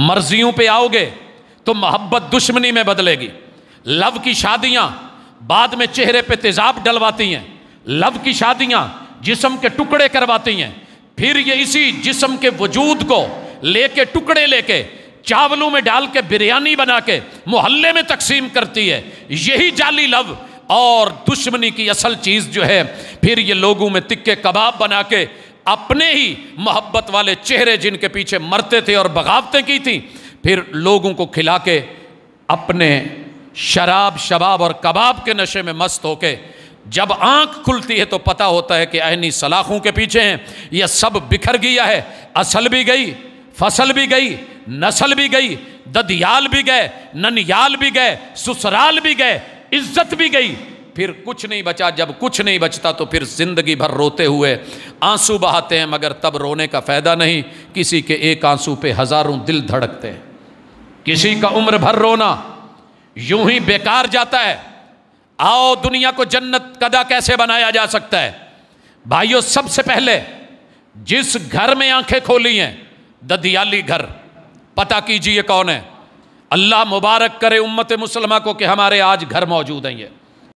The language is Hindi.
मर्जियों पे आओगे तो मोहब्बत दुश्मनी में बदलेगी लव की शादियां बाद में चेहरे पे तेजाब डलवाती हैं लव की शादियां जिसम के टुकड़े करवाती हैं फिर ये इसी जिसम के वजूद को लेके टुकड़े लेके चावलों में डाल के बिरयानी बना के मोहल्ले में तकसीम करती है यही जाली लव और दुश्मनी की असल चीज़ जो है फिर ये लोगों में तिक्के कबाब बना के अपने ही मोहब्बत वाले चेहरे जिनके पीछे मरते थे और बगावतें की थी फिर लोगों को खिला के अपने शराब शबाब और कबाब के नशे में मस्त होके जब आंख खुलती है तो पता होता है कि अहनी सलाखों के पीछे हैं यह सब बिखर गया है असल भी गई फसल भी गई नस्ल भी गई ददयाल भी गए ननयाल भी गए ससुराल भी गए इज्जत भी गई फिर कुछ नहीं बचा जब कुछ नहीं बचता तो फिर ज़िंदगी भर रोते हुए आंसू बहाते हैं मगर तब रोने का फ़ायदा नहीं किसी के एक आंसू पे हज़ारों दिल धड़कते हैं किसी का उम्र भर रोना यूं ही बेकार जाता है आओ दुनिया को जन्नत कदा कैसे बनाया जा सकता है भाइयों सबसे पहले जिस घर में आंखें खोली हैं ददियाली घर पता कीजिए कौन है अल्लाह मुबारक करे उम्मत मुसलमा को कि हमारे आज घर मौजूद हैं ये